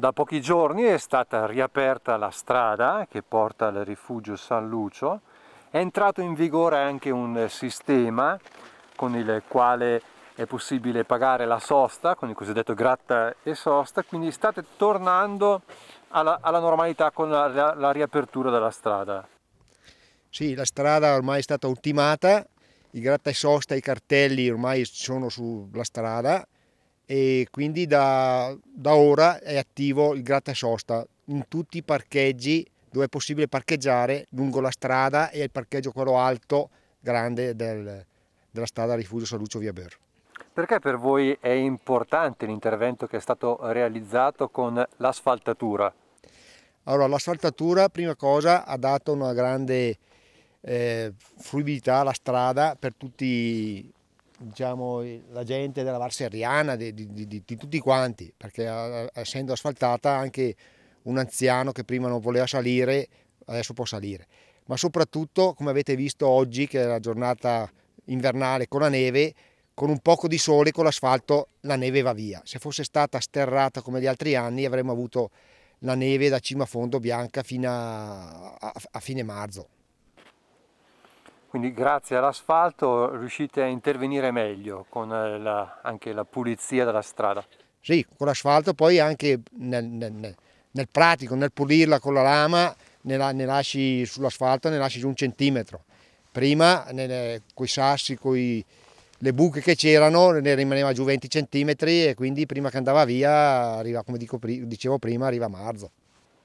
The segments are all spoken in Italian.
Da pochi giorni è stata riaperta la strada che porta al rifugio San Lucio, è entrato in vigore anche un sistema con il quale è possibile pagare la sosta, con il cosiddetto gratta e sosta, quindi state tornando alla, alla normalità con la, la, la riapertura della strada. Sì, la strada ormai è stata ultimata, i gratta e sosta, i cartelli ormai sono sulla strada, e quindi da, da ora è attivo il grattasosta in tutti i parcheggi dove è possibile parcheggiare lungo la strada e il parcheggio quello alto grande del, della strada Rifugio Saluccio Via Ber. Perché per voi è importante l'intervento che è stato realizzato con l'asfaltatura? Allora, l'asfaltatura, prima cosa, ha dato una grande eh, fluidità alla strada per tutti diciamo, la gente della Varserriana, di, di, di, di, tutti quanti, perché essendo asfaltata anche un anziano che prima non voleva salire adesso può salire. Ma soprattutto, come avete visto oggi, che è la giornata invernale con la neve, con un poco di sole, con l'asfalto, la neve va via. Se fosse stata sterrata come gli altri anni, avremmo avuto la neve da cima a fondo bianca fino a, a, a fine marzo quindi grazie all'asfalto riuscite a intervenire meglio con eh, la, anche la pulizia della strada. Sì, con l'asfalto poi anche nel, nel, nel, pratico, nel pulirla con la lama, ne, la, ne lasci sull'asfalto, ne lasci giù un centimetro. Prima con i sassi, con le buche che c'erano, ne rimaneva giù 20 centimetri e quindi prima che andava via, arriva, come dico, dicevo prima, arriva marzo.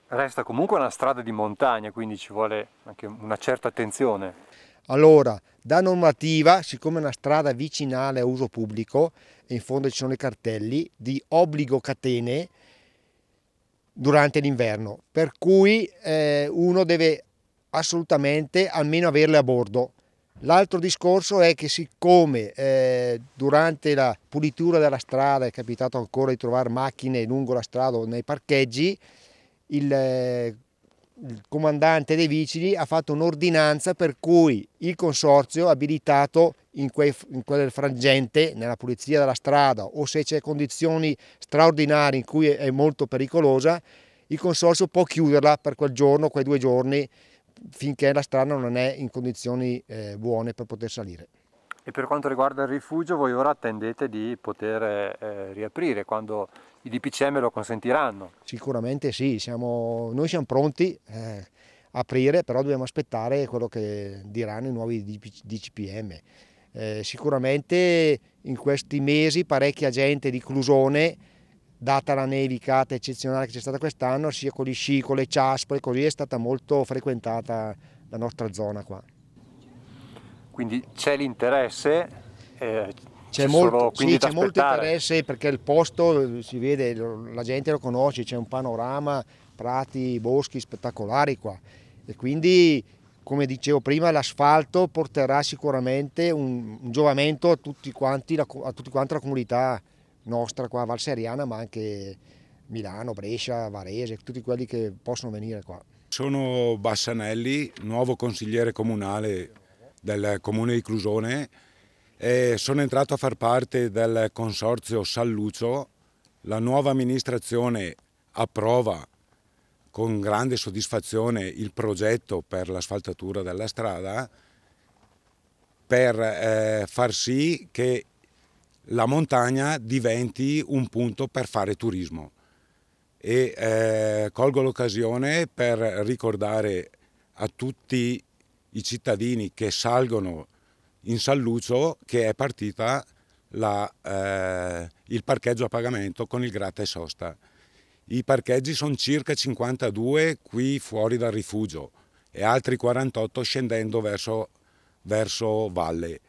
Resta comunque una strada di montagna, quindi ci vuole anche una certa attenzione. Allora, da normativa, siccome è una strada vicinale a uso pubblico, e in fondo ci sono i cartelli, di obbligo catene durante l'inverno, per cui eh, uno deve assolutamente almeno averle a bordo. L'altro discorso è che siccome eh, durante la pulitura della strada è capitato ancora di trovare macchine lungo la strada o nei parcheggi, il, eh, il comandante dei vigili ha fatto un'ordinanza per cui il consorzio abilitato in, quei, in quel frangente, nella pulizia della strada o se c'è condizioni straordinarie in cui è molto pericolosa, il consorzio può chiuderla per quel giorno, quei due giorni, finché la strada non è in condizioni eh, buone per poter salire. E per quanto riguarda il rifugio, voi ora attendete di poter eh, riaprire quando i DPCM lo consentiranno? Sicuramente sì, siamo, noi siamo pronti eh, a eh, aprire, però dobbiamo aspettare quello che diranno i nuovi DPCM. Eh, sicuramente in questi mesi parecchia gente di Clusone, data la nevicata eccezionale che c'è stata quest'anno, sia con gli sci, con le ciaspole, così è stata molto frequentata la nostra zona qua. Quindi c'è l'interesse. Eh, c'è molto, sì, c'è molto interesse perché il posto eh, si vede, la gente lo conosce, c'è un panorama, prati, boschi spettacolari qua e quindi come dicevo prima l'asfalto porterà sicuramente un, un giovamento a tutti, quanti, la, a tutti quanti la comunità nostra qua valseriana ma anche Milano, Brescia, Varese, tutti quelli che possono venire qua. Sono Bassanelli, nuovo consigliere comunale del comune di Clusone e sono entrato a far parte del consorzio San Lucio. La nuova amministrazione approva con grande soddisfazione il progetto per l'asfaltatura della strada per eh, far sì che la montagna diventi un punto per fare turismo. E eh, colgo l'occasione per ricordare a tutti i cittadini che salgono in Salluccio che è partita la, eh, il parcheggio a pagamento con il gratta e sosta. I parcheggi sono circa 52 qui fuori dal rifugio e altri 48 scendendo verso, verso valle.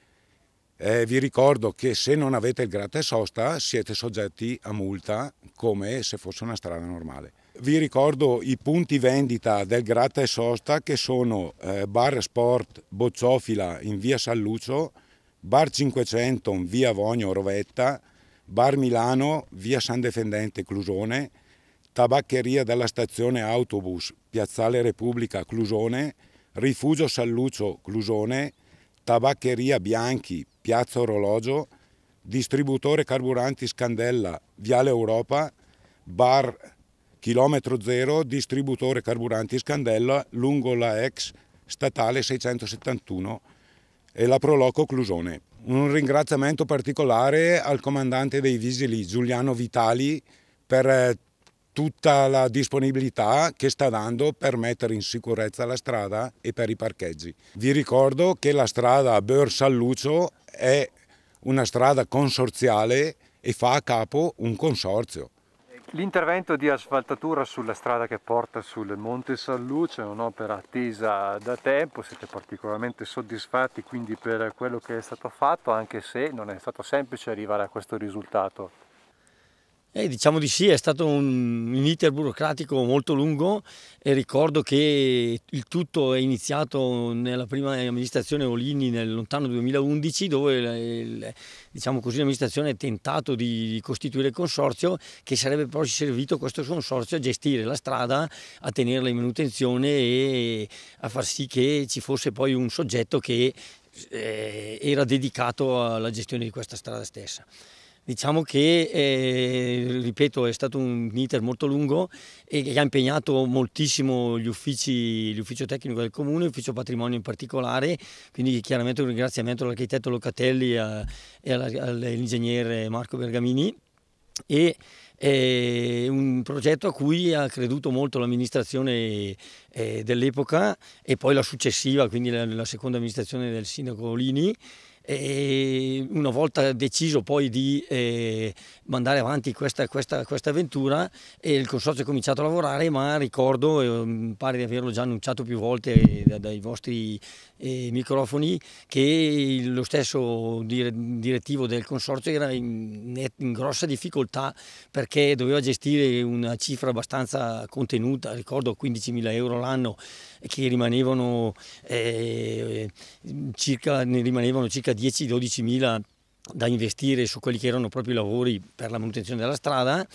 Eh, vi ricordo che se non avete il gratta e sosta siete soggetti a multa come se fosse una strada normale. Vi ricordo i punti vendita del Gratta e Sosta che sono eh, Bar Sport Bocciofila in via San Lucio, Bar 500 in via Vogno Rovetta, Bar Milano via San Defendente Clusone, Tabaccheria della stazione autobus Piazzale Repubblica Clusone, Rifugio San Lucio Clusone, Tabaccheria Bianchi Piazza Orologio, Distributore Carburanti Scandella Viale Europa, Bar chilometro zero, distributore carburanti Scandella lungo la ex statale 671 e la Proloco Clusone. Un ringraziamento particolare al comandante dei Vigili Giuliano Vitali per eh, tutta la disponibilità che sta dando per mettere in sicurezza la strada e per i parcheggi. Vi ricordo che la strada Beur-Sallucio è una strada consorziale e fa a capo un consorzio. L'intervento di asfaltatura sulla strada che porta sul Monte San Luce è un'opera attesa da tempo, siete particolarmente soddisfatti quindi per quello che è stato fatto, anche se non è stato semplice arrivare a questo risultato. Eh, diciamo di sì, è stato un, un iter burocratico molto lungo e ricordo che il tutto è iniziato nella prima amministrazione Olini nel lontano 2011 dove il, diciamo così, l'amministrazione ha tentato di costituire il consorzio che sarebbe poi servito questo consorzio a gestire la strada, a tenerla in manutenzione e a far sì che ci fosse poi un soggetto che eh, era dedicato alla gestione di questa strada stessa. Diciamo che, eh, ripeto, è stato un iter molto lungo e che ha impegnato moltissimo gli uffici, l'ufficio tecnico del comune, l'ufficio patrimonio in particolare, quindi chiaramente un ringraziamento all'architetto Locatelli a, e all'ingegnere Marco Bergamini. E, è eh, un progetto a cui ha creduto molto l'amministrazione eh, dell'epoca e poi la successiva, quindi la, seconda amministrazione del sindaco Lini e una volta deciso poi di eh, mandare avanti questa, questa, questa avventura il consorzio ha cominciato a lavorare ma ricordo, eh, pare di averlo già annunciato più volte eh, da, dai vostri eh, microfoni che lo stesso dire, direttivo del consorzio era in, in, grossa difficoltà perché doveva gestire una cifra abbastanza contenuta, ricordo 15.000 euro l'anno che rimanevano, eh, circa, ne rimanevano circa 10-12 mila da investire su quelli che erano proprio i lavori per la manutenzione della strada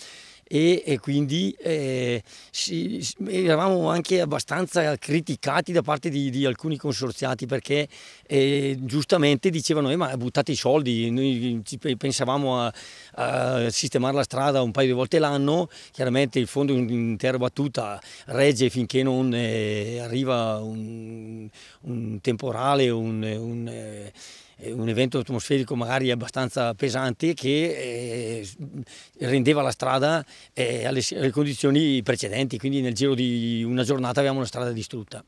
e, e quindi eh, si, eravamo anche abbastanza criticati da parte di, di alcuni consorziati perché eh, giustamente dicevano eh, ma buttate i soldi, noi pensavamo a, a, sistemare la strada un paio di volte l'anno, chiaramente il fondo in intera battuta regge finché non eh, arriva un, un temporale, un... un eh, eh, un evento atmosferico magari abbastanza pesante che eh, rendeva la strada eh, alle, alle condizioni precedenti, quindi nel giro di una giornata avevamo la strada distrutta.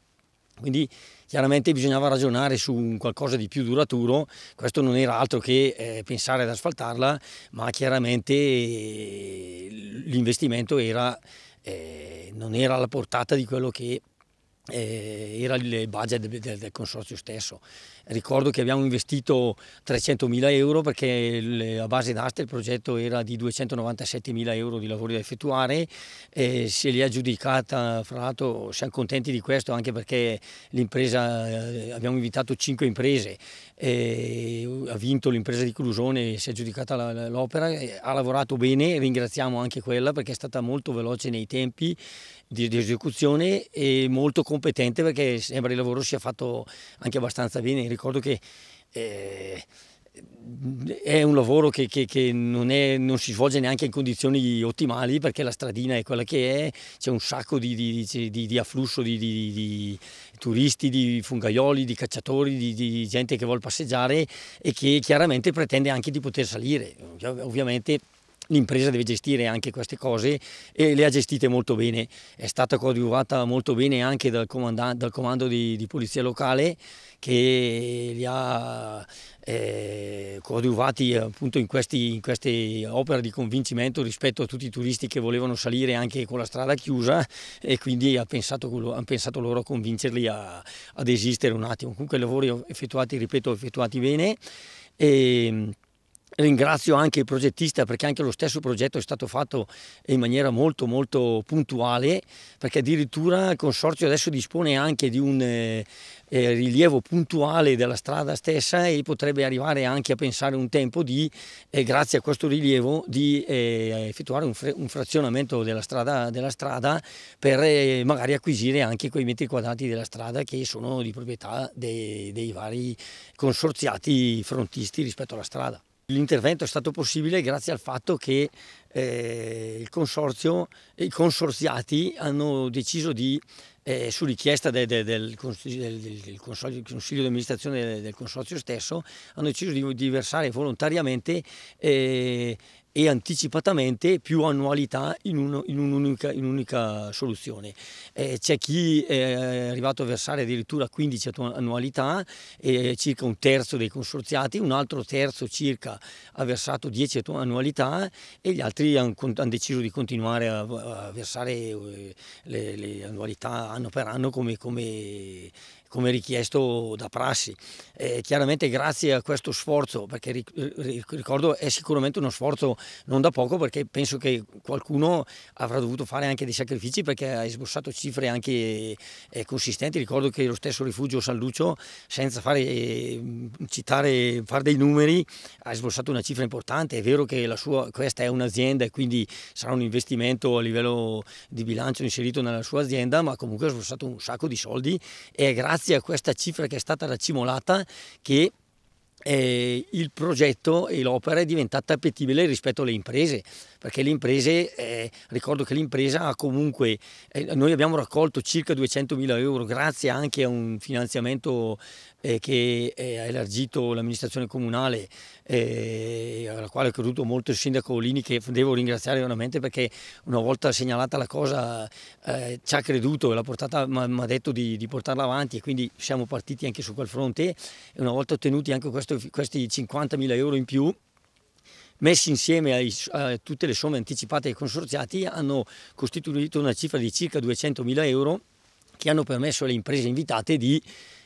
Quindi chiaramente bisognava ragionare su qualcosa di più duraturo, questo non era altro che eh, pensare ad asfaltarla, ma chiaramente eh, l'investimento era, eh, non era alla portata di quello che eh, era il budget del, consorzio stesso. Ricordo che abbiamo investito 300.000 euro perché a base d'asta il progetto era di 297.000 euro di lavori da effettuare e se li ha giudicata, fra l'altro siamo contenti di questo anche perché l'impresa, eh, abbiamo invitato 5 imprese, ha vinto l'impresa di Clusone, si è giudicata l'opera, ha lavorato bene, ringraziamo anche quella perché è stata molto veloce nei tempi di, di, esecuzione e molto competente perché sembra il lavoro sia fatto anche abbastanza bene. Ricordo che eh, è un lavoro che, che, che non, è, non, si svolge neanche in condizioni ottimali perché la stradina è quella che è, c'è un sacco di, di, di afflusso di, turisti, di fungaioli, di cacciatori, di gente che vuole passeggiare e che chiaramente pretende anche di poter salire. Ovviamente l'impresa deve gestire anche queste cose e le ha gestite molto bene. È stata coadiuvata molto bene anche dal, dal comando di, di, polizia locale che li ha eh, coadiuvati appunto in, questi, in queste opere di convincimento rispetto a tutti i turisti che volevano salire anche con la strada chiusa e quindi hanno pensato, han pensato loro a convincerli a, ad esistere un attimo. Comunque i lavori effettuati, ripeto, effettuati bene. E, ehm, Ringrazio anche il progettista perché anche lo stesso progetto è stato fatto in maniera molto molto puntuale perché addirittura il consorzio adesso dispone anche di un eh, eh rilievo puntuale della strada stessa e potrebbe arrivare anche a pensare un tempo di, eh, grazie a questo rilievo, di eh, effettuare un, un, frazionamento della strada, della strada per eh, magari acquisire anche quei metri quadrati della strada che sono di proprietà dei, dei vari consorziati frontisti rispetto alla strada. L'intervento è stato possibile grazie al fatto che eh, il consorzio e i consorziati hanno deciso di, eh, su richiesta del, del, del, del consiglio di amministrazione del, consorzio stesso, hanno deciso di, di versare volontariamente eh, e anticipatamente più annualità in, uno, in, un'unica, in un'unica, soluzione. Eh, c'è chi è arrivato a versare addirittura 15 annualità, eh, circa un terzo dei consorziati, un altro terzo circa ha versato 10 annualità e gli altri hanno han deciso di continuare a, a versare eh, le, le, annualità anno per anno come, come come richiesto da prassi. Eh, chiaramente grazie a questo sforzo, perché ricordo è sicuramente uno sforzo non da poco perché penso che qualcuno avrà dovuto fare anche dei sacrifici perché ha esbossato cifre anche eh, consistenti. Ricordo che lo stesso rifugio San Lucio, senza fare, mm, citare, fare dei numeri, ha esbossato una cifra importante. È vero che sua, questa è un'azienda e quindi sarà un investimento a livello di bilancio inserito nella sua azienda, ma comunque ha sborsato un sacco di soldi e grazie grazie a questa cifra che è stata racimolata che eh, il progetto e l'opera è diventata appetibile rispetto alle imprese perché le imprese, eh, ricordo che l'impresa ha comunque, eh, noi abbiamo raccolto circa 200.000 euro grazie anche a un finanziamento eh, che eh, ha elargito l'amministrazione comunale, eh, alla quale ho creduto molto il sindaco Olini che devo ringraziare veramente perché una volta segnalata la cosa eh, ci ha creduto e mi ha detto di, di, portarla avanti e quindi siamo partiti anche su quel fronte e una volta ottenuti anche questo, questi 50.000 euro in più messi insieme ai, a tutte le somme anticipate ai consorziati hanno costituito una cifra di circa 200.000 euro che hanno permesso alle imprese invitate di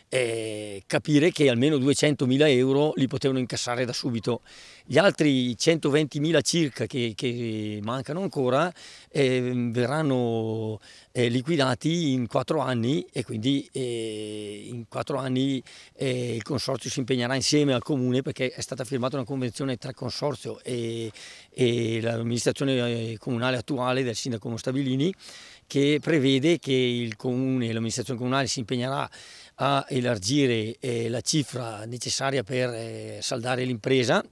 eh, capire che almeno 200.000 euro li potevano incassare da subito. Gli altri 120.000 circa che, che mancano ancora eh, verranno eh, liquidati in quattro anni e quindi eh, in quattro anni eh, il consorzio si impegnerà insieme al comune perché è stata firmata una convenzione tra consorzio e, e l'amministrazione eh, comunale attuale del sindaco Mostabilini che prevede che il comune e l'amministrazione comunale si impegnerà a elargire eh, la cifra necessaria per eh, saldare l'impresa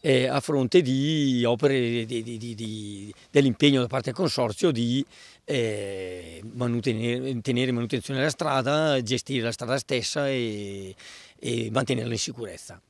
eh, a fronte di opere dell'impegno da parte del consorzio di eh, mantenere, tenere manutenzione della strada, gestire la strada stessa e, e mantenerla in sicurezza.